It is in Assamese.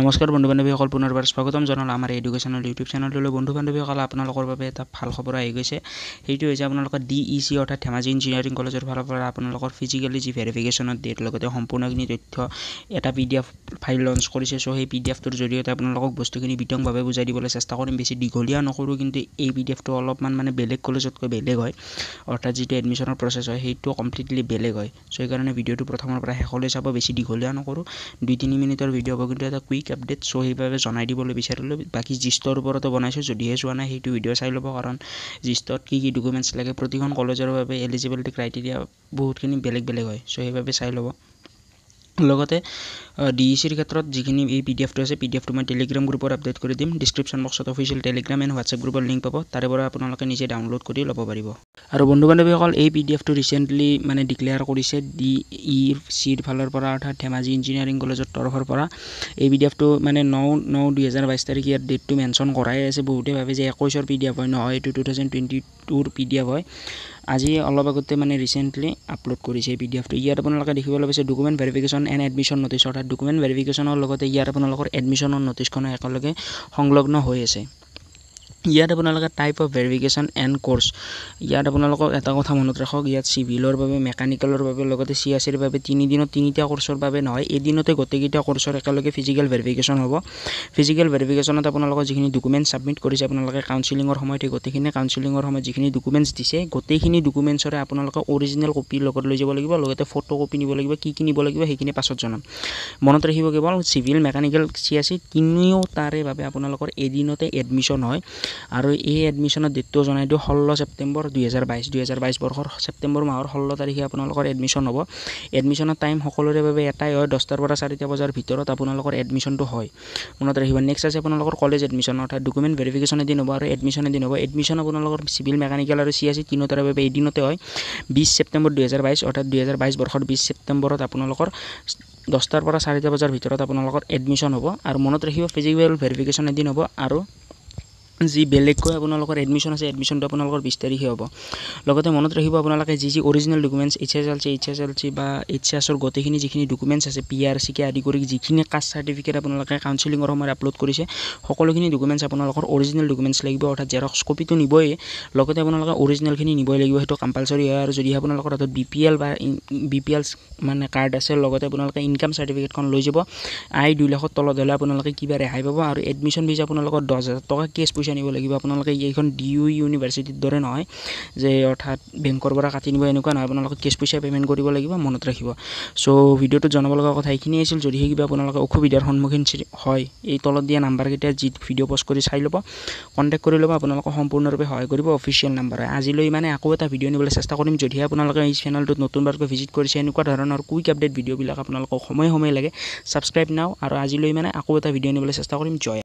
নমস্কাৰ বন্ধু বান্ধৱীসকল পুনৰবাৰ স্বাগতম জনালোঁ আমাৰ এডুকেশ্যনেল ইউটিউব চেনেললৈ বন্ধু বান্ধৱীসকল আপোনালোকৰ বাবে এটা ভাল খবৰ আহি গৈছে সেইটো হৈছে আপোনালোকৰ ডি ই চি অৰ্থাৎ ধেমাজি ইঞ্জিনিয়াৰিং কলেজৰ ফালৰ পৰা আপোনালোকৰ ফিজিকেলি যি ভেৰিফিকেশ্যনৰ ডেট লগতে সম্পূৰ্ণখিনি তথ্য এটা P D F file launch কৰিছে চ' সেই পি ডি এফটোৰ জৰিয়তে আপোনালোকক বস্তুখিনি বিতংভাৱে বুজাই দিবলৈ চেষ্টা কৰিম বেছি দীঘলীয়া নকৰোঁ কিন্তু এই পি ডি এফটো অলপমান মানে বেলেগ কলেজতকৈ বেলেগ হয় অৰ্থাৎ যিটো এডমিশ্যনৰ প্ৰচেছ হয় সেইটো কমপ্লিটলি বেলেগ হয় চ' সেইকাৰণে ভিডিঅ'টো প্ৰথমৰ পৰা শেষলৈ চাব বেছি দীঘলীয়া নকৰোঁ দুই তিনি মিনিটৰ ভিডিঅ' হ'ব কিন্তু এটা কুইক বেছিক আপডেট চ' সেইবাবে জনাই দিবলৈ বিচাৰিলোঁ বাকী জিষ্টৰ ওপৰতো বনাইছোঁ যদিহে চোৱা নাই সেইটো ভিডিঅ' চাই ল'ব কাৰণ জিষ্টত কি কি ডকুমেণ্টছ লাগে প্ৰতিখন কলেজৰ বাবে এলিজিবিলিটি ক্ৰাইটেৰিয়া বহুতখিনি বেলেগ বেলেগ হয় চ' সেইবাবে চাই ল'ব লগতে ডি ই চিৰ ক্ষেত্ৰত যিখিনি এই পি ডি এফটো আছে পি ডি এফটো মই টেলিগ্ৰাম গ্ৰুপত আপডেট কৰি দিম ডিছক্ৰিপশ্যন বক্সত অফিচিয়েল টেলিগ্ৰাম এণ্ড হোৱাটছএপ গ্ৰুপৰ লিংক পাব তাৰে পৰা আপোনালোকে নিজে ডাউনলোড কৰি ল'ব পাৰিব আৰু বন্ধু বান্ধৱীসকল এই পি ডি এফটো ৰিচেণ্টলি মানে ডিক্লেয়াৰ কৰিছে ডি ই চিৰ ফালৰ পৰা অৰ্থাৎ ধেমাজি ইঞ্জিনিয়াৰিং কলেজৰ তৰফৰ পৰা এই পি ডি এফটো মানে ন ন দুহেজাৰ বাইছ তাৰিখ ইয়াৰ ডেটটো মেনশ্যন কৰাই আছে বহুতে ভাবে যে একৈছৰ পি ডি এফ হয় নহয় এইটো টু থাউজেণ্ড টুৱেণ্টি টুৰ পি ডি এফ হয় আজি অলপ আগতে মানে ৰিচেণ্টলি আপলোড কৰিছে এই পি ডি এফটো ইয়াত আপোনালোকে দেখিবলৈ পাইছে document verification and admission notice অৰ্থাৎ ডকুমেণ্ট ভেৰিফিকেশ্যনৰ লগতে ইয়াৰ আপোনালোকৰ এডমিশ্যনৰ নটিছখনো একেলগে সংলগ্ন হৈ আছে ইয়াত আপোনালোকে type of verification and course ইয়াত আপোনালোকক এটা কথা মনত ৰাখক ইয়াত চিভিলৰ বাবে মেকানিকেলৰ বাবে লগতে চি এছ চিৰ বাবে তিনিদিনত তিনিটা কোৰ্চৰ বাবে নহয় এদিনতে গোটেইকেইটা কোৰ্চৰ একেলগে ফিজিকেল ভেৰিফিকেশ্যন হ'ব ফিজিকেল ভেৰিফিকেশ্যনত আপোনালোকৰ যিখিনি ডকুমেণ্টছ ছাবমিট কৰিছে আপোনালোকে কাউঞ্চিলিঙৰ সময়ত সেই গোটেইখিনি কাউঞ্চিলিঙৰ সময়ত যিখিনি ডকুমেণ্টছ দিছে গোটেইখিনি ডকুমেণ্টছৰে আপোনালোকে অৰিজিনেল কপিৰ লগত লৈ যাব লাগিব লগতে ফটো কপি নিব লাগিব কি কিনিব লাগিব সেইখিনি পাছত জনাম মনত ৰাখিব কেৱল civil mechanical C S C তিনিও তাৰে বাবে আপোনালোকৰ এদিনতে এডমিশ্যন হয় আৰু এই এডমিশ্যনৰ ডেটটো জনাই দিওঁ ষোল্ল ছেপ্টেম্বৰ দুহেজাৰ বাইছ দুহেজাৰ বাইছ বৰ্ষৰ ছেপ্টেম্বৰ মাহৰ ষোল্ল তাৰিখে আপোনালোকৰ এডমিশ্যন হ'ব এডমিশ্যনৰ টাইম সকলোৰে বাবে এটাই হয় দহটাৰ পৰা চাৰিটা বজাৰ ভিতৰত আপোনালোকৰ এডমিশ্যনটো হয় মনত ৰাখিব নেক্সট আছে আপোনালোকৰ কলেজ এডমিশ্যন অৰ্থাৎ ডকুমেণ্ট ভেৰিফিকেশ্যন এদিন হ'ব আৰু এডমিশ্যন এদিন হ'ব এডমিশ্যন আপোনালোকৰ চিভিল মেকানিকেল আৰু চি এছ চি তিনিওটাৰ বাবে এদিনতে হয় বিছ ছেপ্টেম্বৰ দুহেজাৰ বাইছ অৰ্থাৎ দুহেজাৰ বাইছ বৰ্ষৰ বিছ ছেপ্টেম্বৰত আপোনালোকৰ দহটাৰ পৰা চাৰিটা বজাৰ ভিতৰত আপোনালোকৰ এডমিশ্যন হ'ব আৰু মনত ৰাখিব ফিজিকেল ভেৰিফিকেশ্যন এদিন হ'ব আৰু যি বেলেগকৈ আপোনালোকৰ এডমিশ্যন আছে এডমিশ্যনটো আপোনালোকৰ বিছ তাৰিখে হ'ব লগতে মনত ৰাখিব আপোনালোকে যি যি original documents H S L C H S L C বা এইচ এছৰ গোটেইখিনি যিখিনি ডকুমেণ্টছ আছে পি আৰ চিকে আদি কৰি যিখিনি কাষ্ট চাৰ্টিফিকেট আপোনালোকে কাউঞ্চেলিঙৰ সময়ত আপলোড কৰিছে সকলোখিনি ডকুমেণ্টছ আপোনালোকৰ অৰিজিনেল ডকুমেণ্টছ লাগিব অৰ্থাৎ জেৰক্স কপিটো নিবই লগতে আপোনালোকে অৰিজিনেলখিনি নিবই লাগিব সেইটো কম্পালচৰি হয় আৰু যদিহে আপোনালোকৰ হাতত বি পি এল বা বি পি এল মানে কাৰ্ড আছে লগতে আপোনালোকে ইনকাম চাৰ্টিফিকেটখন লৈ যাব আই দুই লাখৰ তলত হ'লে আপোনালোকে কিবা ৰেহাই পাব আৰু এডমিশ্যন ফিজ আপোনালোকৰ দহ হাজাৰ টকা কেছ পইচা পইচা নিব লাগিব আপোনালোকে এইখন ডি ইউ ইউনিভাৰ্চিটিৰ দৰে নহয় যে অৰ্থাৎ বেংকৰ পৰা কাটি নিব এনেকুৱা নহয় আপোনালোকে কেছ পইচা পে'মেণ্ট কৰিব লাগিব মনত ৰাখিব চ' ভিডিঅ'টোত জনাব লগা কথা এইখিনিয়ে আছিল যদিহে কিবা আপোনালোকে অসুবিধাৰ সন্মুখীন হয় এই তলত দিয়া নাম্বাৰকেইটা যি ভিডিঅ' পষ্ট কৰি চাই ল'ব কণ্টেক্ট কৰি ল'ব আপোনালোকক সম্পূৰ্ণৰূপে সহায় কৰিব অফিচিয়েল নাম্বাৰ হয় আজিলৈ মানে আকৌ এটা ভিডিঅ' নিবলৈ চেষ্টা কৰিম যদিহে আপোনালোকে এই চেনেলটোত নতুন নতুনবাৰকৈ ভিজিট কৰিছে এনেকুৱা ধৰণৰ কুইক আপডেট ভিডিঅ'বিলাক আপোনালোকক সময়ে সময়ে লাগে ছাবস্ক্ৰাইব নাও আৰু আজিলৈ মানে আকৌ এটা ভিডিঅ' নিবলৈ চেষ্টা কৰিম জয়